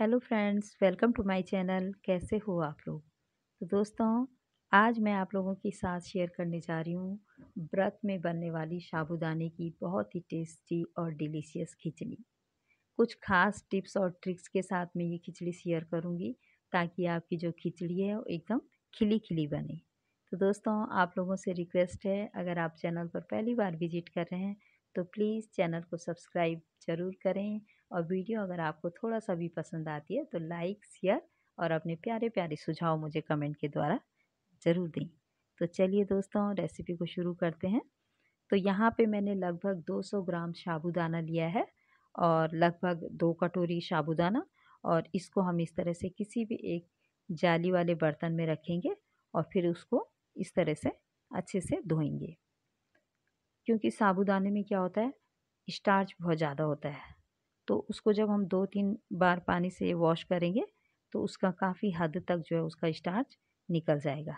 hello friends welcome to my channel कैसे हो आप लोग तो दोस्तों आज मैं आप लोगों के साथ शेयर करने जा रही हूँ व्रत में बनने वाली साबुदाने की बहुत ही टेस्टी और डिलीशियस खिचड़ी कुछ खास टिप्स और ट्रिक्स के साथ मैं ये खिचड़ी शेयर करूँगी ताकि आपकी जो खिचड़ी है वो एकदम खिली खिली बने तो दोस्तों आप लोगों से रिक्वेस्ट है अगर आप चैनल पर पहली बार विजिट कर रहे हैं तो प्लीज़ चैनल को सब्सक्राइब ज़रूर करें और वीडियो अगर आपको थोड़ा सा भी पसंद आती है तो लाइक शेयर और अपने प्यारे प्यारे सुझाव मुझे कमेंट के द्वारा ज़रूर दें तो चलिए दोस्तों रेसिपी को शुरू करते हैं तो यहाँ पे मैंने लगभग 200 ग्राम साबूदाना लिया है और लगभग दो कटोरी साबूदाना और इसको हम इस तरह से किसी भी एक जाली वाले बर्तन में रखेंगे और फिर उसको इस तरह से अच्छे से धोएंगे क्योंकि साबूदाने में क्या होता है स्टार्च बहुत ज़्यादा होता है तो उसको जब हम दो तीन बार पानी से वॉश करेंगे तो उसका काफ़ी हद तक जो है उसका स्टार्च निकल जाएगा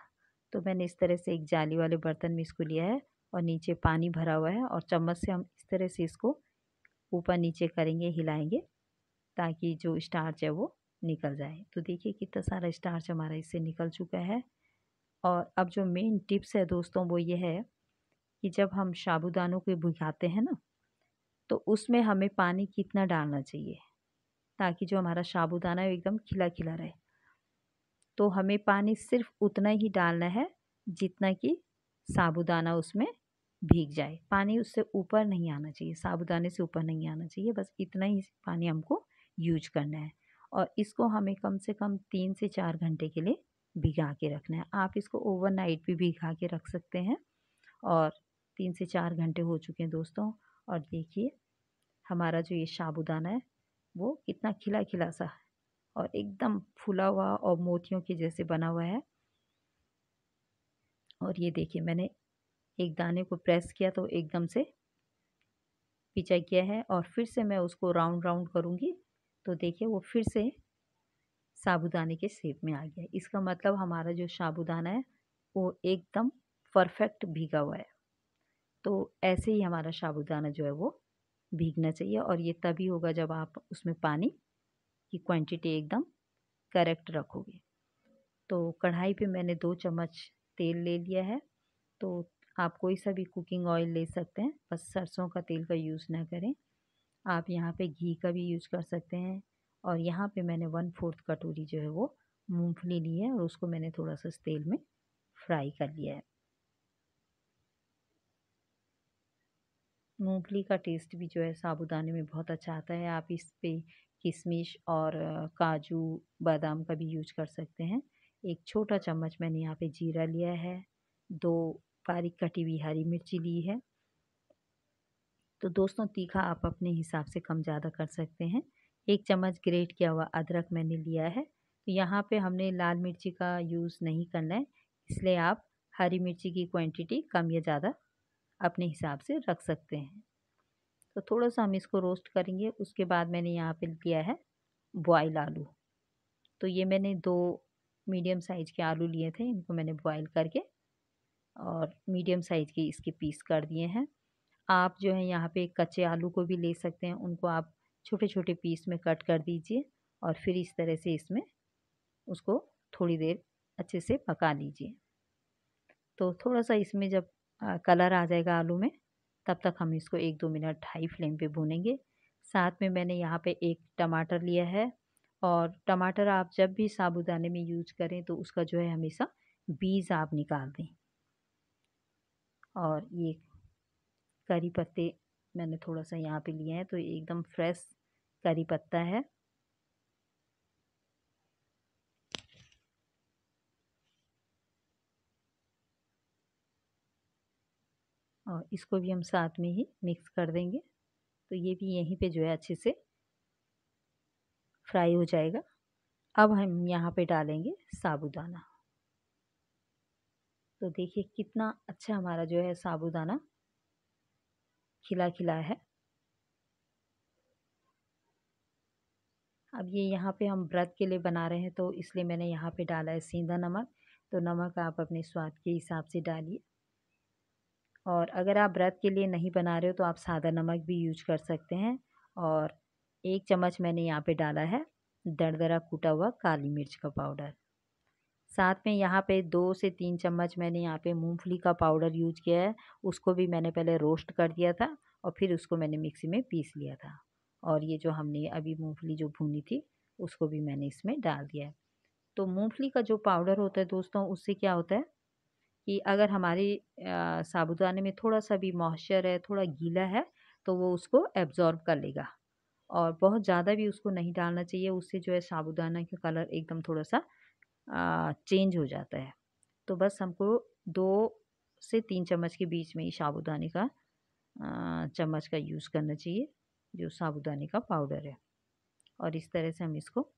तो मैंने इस तरह से एक जाली वाले बर्तन में इसको लिया है और नीचे पानी भरा हुआ है और चम्मच से हम इस तरह से इसको ऊपर नीचे करेंगे हिलाएंगे ताकि जो स्टार्च है वो निकल जाए तो देखिए कितना सारा स्टार्च हमारा इससे निकल चुका है और अब जो मेन टिप्स है दोस्तों वो ये है कि जब हम साबुदानों को भिगाते हैं ना तो उसमें हमें पानी कितना डालना चाहिए ताकि जो हमारा साबुदाना है एकदम खिला खिला रहे तो हमें पानी सिर्फ उतना ही डालना है जितना कि साबुदाना उसमें भीग जाए पानी उससे ऊपर नहीं आना चाहिए साबुदाने से ऊपर नहीं आना चाहिए बस इतना ही पानी हमको यूज करना है और इसको हमें कम से कम तीन से चार घंटे के लिए भिगा के रखना है आप इसको ओवरनाइट भी भिगा के रख सकते हैं और तीन से चार घंटे हो चुके हैं दोस्तों और देखिए हमारा जो ये साबुदाना है वो कितना खिला खिला सा है और एकदम फूला हुआ और मोतियों के जैसे बना हुआ है और ये देखिए मैंने एक दाने को प्रेस किया तो एकदम से पिचा किया है और फिर से मैं उसको राउंड राउंड करूँगी तो देखिए वो फिर से साबूदाने के शेप में आ गया इसका मतलब हमारा जो साबुदाना है वो एकदम परफेक्ट भीगा हुआ है तो ऐसे ही हमारा साबुदाना जो है वो भीगना चाहिए और ये तभी होगा जब आप उसमें पानी की क्वांटिटी एकदम करेक्ट रखोगे तो कढ़ाई पे मैंने दो चम्मच तेल ले लिया है तो आप कोई सा भी कुकिंग ऑयल ले सकते हैं बस सरसों का तेल का यूज़ ना करें आप यहाँ पे घी का भी यूज़ कर सकते हैं और यहाँ पे मैंने वन फोर्थ कटोरी जो है वो मूँगफली ली है और उसको मैंने थोड़ा सा तेल में फ्राई कर लिया है मूंगफली का टेस्ट भी जो है साबुदाने में बहुत अच्छा आता है आप इस पे किशमिश और काजू बादाम का भी यूज कर सकते हैं एक छोटा चम्मच मैंने यहाँ पे जीरा लिया है दो बारीक कटी हुई हरी मिर्ची ली है तो दोस्तों तीखा आप अपने हिसाब से कम ज़्यादा कर सकते हैं एक चम्मच ग्रेट किया हुआ अदरक मैंने लिया है तो यहाँ पे हमने लाल मिर्ची का यूज़ नहीं करना है इसलिए आप हरी मिर्ची की क्वांटिटी कम या ज़्यादा अपने हिसाब से रख सकते हैं तो थोड़ा सा हम इसको रोस्ट करेंगे उसके बाद मैंने यहाँ पे लिया है बॉयल आलू तो ये मैंने दो मीडियम साइज़ के आलू लिए थे इनको मैंने बॉयल करके और मीडियम साइज़ के इसके पीस कर दिए हैं आप जो है यहाँ पे कच्चे आलू को भी ले सकते हैं उनको आप छोटे छोटे पीस में कट कर दीजिए और फिर इस तरह से इसमें उसको थोड़ी देर अच्छे से पका लीजिए तो थोड़ा सा इसमें जब कलर आ जाएगा आलू में तब तक हम इसको एक दो मिनट हाई फ्लेम पे भूनेंगे साथ में मैंने यहाँ पे एक टमाटर लिया है और टमाटर आप जब भी साबुदाने में यूज करें तो उसका जो है हमेशा बीज आप निकाल दें और ये करी पत्ते मैंने थोड़ा सा यहाँ पे लिए हैं तो एकदम फ्रेश करी पत्ता है और इसको भी हम साथ में ही मिक्स कर देंगे तो ये भी यहीं पे जो है अच्छे से फ्राई हो जाएगा अब हम यहाँ पे डालेंगे साबूदाना तो देखिए कितना अच्छा हमारा जो है साबूदाना खिला खिला है अब ये यहाँ पे हम व्रत के लिए बना रहे हैं तो इसलिए मैंने यहाँ पे डाला है सीधा नमक तो नमक आप अपने स्वाद के हिसाब से डालिए और अगर आप व्रत के लिए नहीं बना रहे हो तो आप सादा नमक भी यूज कर सकते हैं और एक चम्मच मैंने यहाँ पे डाला है दरदरा कूटा हुआ काली मिर्च का पाउडर साथ में यहाँ पे दो से तीन चम्मच मैंने यहाँ पे मूंगफली का पाउडर यूज किया है उसको भी मैंने पहले रोस्ट कर दिया था और फिर उसको मैंने मिक्सी में पीस लिया था और ये जो हमने अभी मूँगफली जो भूनी थी उसको भी मैंने इसमें डाल दिया है तो मूँगफली का जो पाउडर होता है दोस्तों उससे क्या होता है कि अगर हमारे साबुदाने में थोड़ा सा भी मॉइस्चर है थोड़ा गीला है तो वो उसको एब्ज़ॉर्ब कर लेगा और बहुत ज़्यादा भी उसको नहीं डालना चाहिए उससे जो है साबुदाना का कलर एकदम थोड़ा सा आ, चेंज हो जाता है तो बस हमको दो से तीन चम्मच के बीच में ही साबुदाने का चम्मच का यूज़ करना चाहिए जो साबुदाने का पाउडर है और इस तरह से हम इसको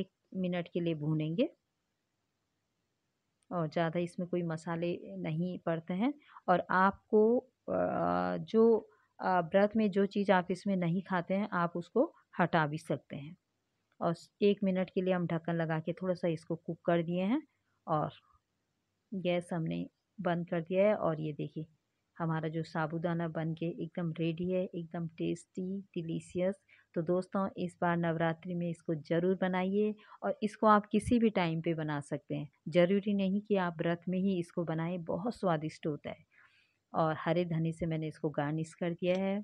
एक मिनट के लिए भूनेंगे और ज़्यादा इसमें कोई मसाले नहीं पड़ते हैं और आपको जो व्रत में जो चीज़ आप इसमें नहीं खाते हैं आप उसको हटा भी सकते हैं और एक मिनट के लिए हम ढक्कन लगा के थोड़ा सा इसको कुक कर दिए हैं और गैस हमने बंद कर दिया है और ये देखिए हमारा जो साबूदाना बन के एकदम रेडी है एकदम टेस्टी डिलीशियस तो दोस्तों इस बार नवरात्रि में इसको ज़रूर बनाइए और इसको आप किसी भी टाइम पे बना सकते हैं ज़रूरी नहीं कि आप व्रत में ही इसको बनाएं बहुत स्वादिष्ट होता है और हरे धनी से मैंने इसको गार्निश कर दिया है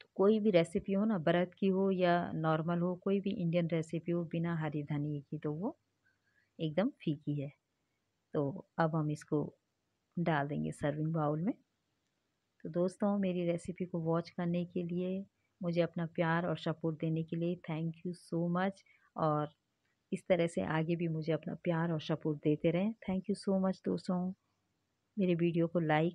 तो कोई भी रेसिपी हो ना व्रत की हो या नॉर्मल हो कोई भी इंडियन रेसिपी हो बिना हरे धनी की तो वो एकदम फीकी है तो अब हम इसको डाल देंगे सर्विंग बाउल में तो दोस्तों मेरी रेसिपी को वॉच करने के लिए मुझे अपना प्यार और सपोर्ट देने के लिए थैंक यू सो मच और इस तरह से आगे भी मुझे अपना प्यार और सपोर्ट देते रहें थैंक यू सो मच दोस्तों मेरे वीडियो को लाइक